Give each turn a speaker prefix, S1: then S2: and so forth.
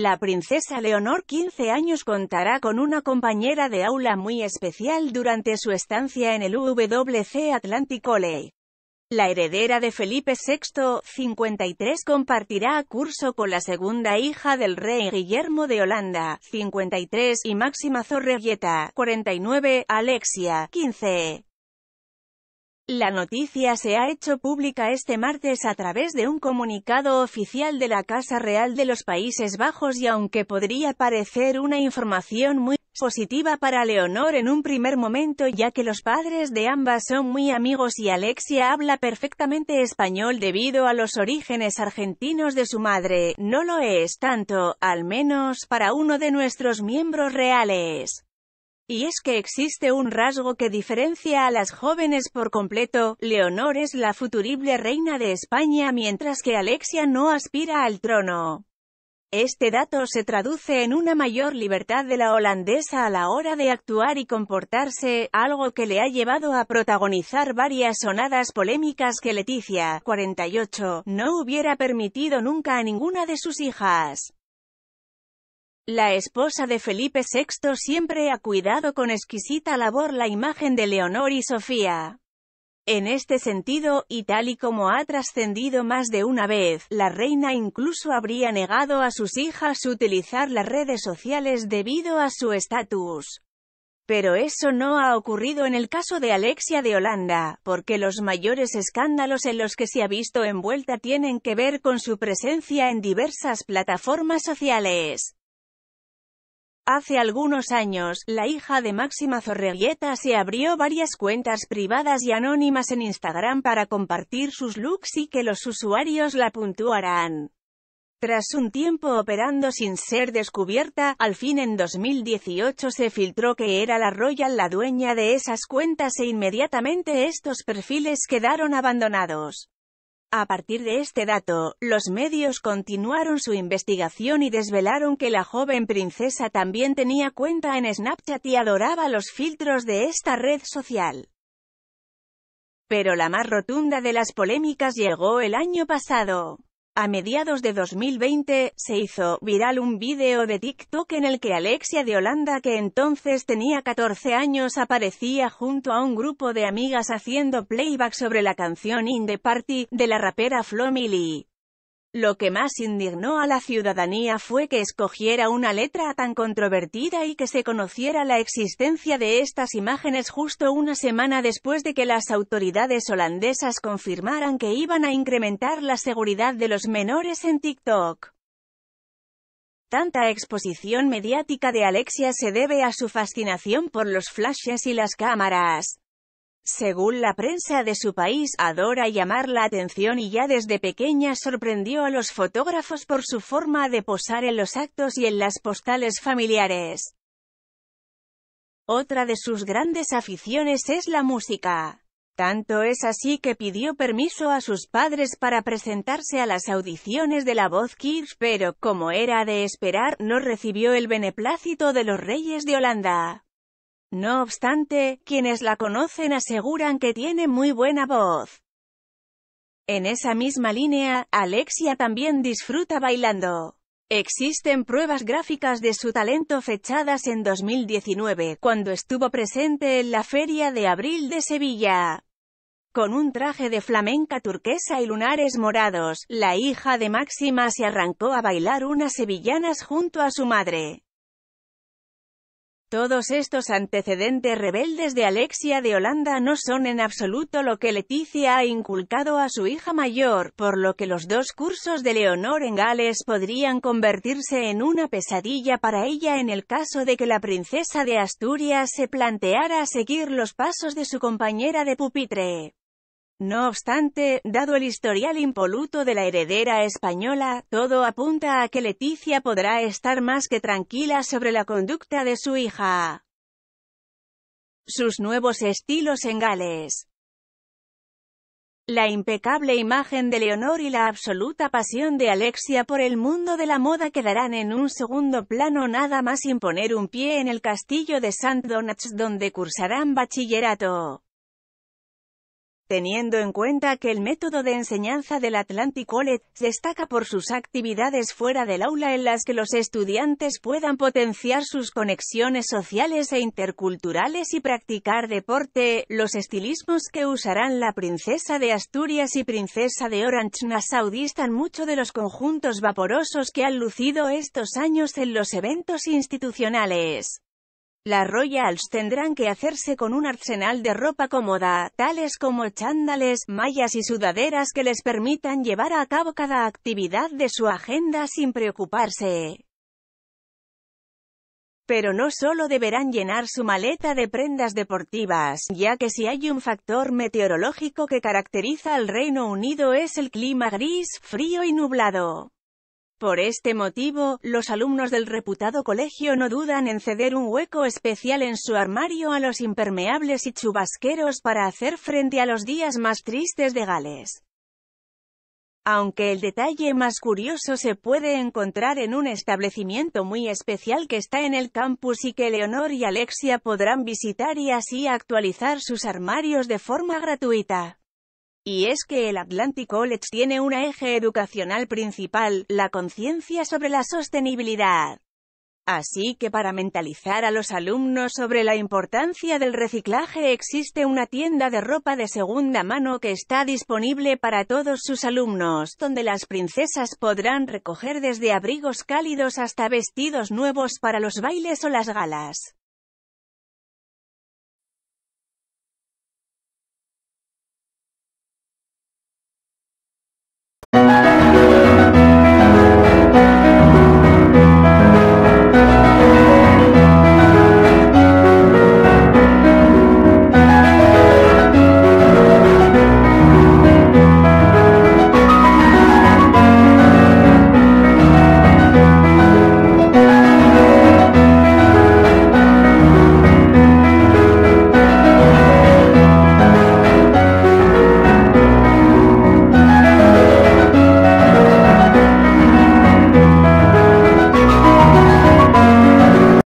S1: La princesa Leonor 15 años contará con una compañera de aula muy especial durante su estancia en el WC Atlantic College. La heredera de Felipe VI, 53, compartirá curso con la segunda hija del rey Guillermo de Holanda, 53, y Máxima Zorreguieta, 49, Alexia, 15. La noticia se ha hecho pública este martes a través de un comunicado oficial de la Casa Real de los Países Bajos y aunque podría parecer una información muy positiva para Leonor en un primer momento ya que los padres de ambas son muy amigos y Alexia habla perfectamente español debido a los orígenes argentinos de su madre, no lo es tanto, al menos para uno de nuestros miembros reales. Y es que existe un rasgo que diferencia a las jóvenes por completo, Leonor es la futurible reina de España mientras que Alexia no aspira al trono. Este dato se traduce en una mayor libertad de la holandesa a la hora de actuar y comportarse, algo que le ha llevado a protagonizar varias sonadas polémicas que Leticia, 48, no hubiera permitido nunca a ninguna de sus hijas. La esposa de Felipe VI siempre ha cuidado con exquisita labor la imagen de Leonor y Sofía. En este sentido, y tal y como ha trascendido más de una vez, la reina incluso habría negado a sus hijas utilizar las redes sociales debido a su estatus. Pero eso no ha ocurrido en el caso de Alexia de Holanda, porque los mayores escándalos en los que se ha visto envuelta tienen que ver con su presencia en diversas plataformas sociales. Hace algunos años, la hija de Máxima Zorreguieta se abrió varias cuentas privadas y anónimas en Instagram para compartir sus looks y que los usuarios la puntuarán. Tras un tiempo operando sin ser descubierta, al fin en 2018 se filtró que era la Royal la dueña de esas cuentas e inmediatamente estos perfiles quedaron abandonados. A partir de este dato, los medios continuaron su investigación y desvelaron que la joven princesa también tenía cuenta en Snapchat y adoraba los filtros de esta red social. Pero la más rotunda de las polémicas llegó el año pasado. A mediados de 2020, se hizo viral un vídeo de TikTok en el que Alexia de Holanda, que entonces tenía 14 años, aparecía junto a un grupo de amigas haciendo playback sobre la canción In the Party, de la rapera Flomily. Lo que más indignó a la ciudadanía fue que escogiera una letra tan controvertida y que se conociera la existencia de estas imágenes justo una semana después de que las autoridades holandesas confirmaran que iban a incrementar la seguridad de los menores en TikTok. Tanta exposición mediática de Alexia se debe a su fascinación por los flashes y las cámaras. Según la prensa de su país, adora llamar la atención y ya desde pequeña sorprendió a los fotógrafos por su forma de posar en los actos y en las postales familiares. Otra de sus grandes aficiones es la música. Tanto es así que pidió permiso a sus padres para presentarse a las audiciones de La Voz Kids, pero, como era de esperar, no recibió el beneplácito de los reyes de Holanda. No obstante, quienes la conocen aseguran que tiene muy buena voz. En esa misma línea, Alexia también disfruta bailando. Existen pruebas gráficas de su talento fechadas en 2019, cuando estuvo presente en la Feria de Abril de Sevilla. Con un traje de flamenca turquesa y lunares morados, la hija de Máxima se arrancó a bailar unas sevillanas junto a su madre. Todos estos antecedentes rebeldes de Alexia de Holanda no son en absoluto lo que Leticia ha inculcado a su hija mayor, por lo que los dos cursos de Leonor en Gales podrían convertirse en una pesadilla para ella en el caso de que la princesa de Asturias se planteara seguir los pasos de su compañera de pupitre. No obstante, dado el historial impoluto de la heredera española, todo apunta a que Leticia podrá estar más que tranquila sobre la conducta de su hija. Sus nuevos estilos en Gales. La impecable imagen de Leonor y la absoluta pasión de Alexia por el mundo de la moda quedarán en un segundo plano nada más imponer un pie en el castillo de St. Donat's donde cursarán bachillerato. Teniendo en cuenta que el método de enseñanza del Atlantic College destaca por sus actividades fuera del aula en las que los estudiantes puedan potenciar sus conexiones sociales e interculturales y practicar deporte, los estilismos que usarán la princesa de Asturias y princesa de Orange Nassau distan mucho de los conjuntos vaporosos que han lucido estos años en los eventos institucionales. Las Royals tendrán que hacerse con un arsenal de ropa cómoda, tales como chándales, mallas y sudaderas que les permitan llevar a cabo cada actividad de su agenda sin preocuparse. Pero no solo deberán llenar su maleta de prendas deportivas, ya que si hay un factor meteorológico que caracteriza al Reino Unido es el clima gris, frío y nublado. Por este motivo, los alumnos del reputado colegio no dudan en ceder un hueco especial en su armario a los impermeables y chubasqueros para hacer frente a los días más tristes de Gales. Aunque el detalle más curioso se puede encontrar en un establecimiento muy especial que está en el campus y que Leonor y Alexia podrán visitar y así actualizar sus armarios de forma gratuita. Y es que el Atlantic College tiene un eje educacional principal, la conciencia sobre la sostenibilidad. Así que para mentalizar a los alumnos sobre la importancia del reciclaje existe una tienda de ropa de segunda mano que está disponible para todos sus alumnos, donde las princesas podrán recoger desde abrigos cálidos hasta vestidos nuevos para los bailes o las galas.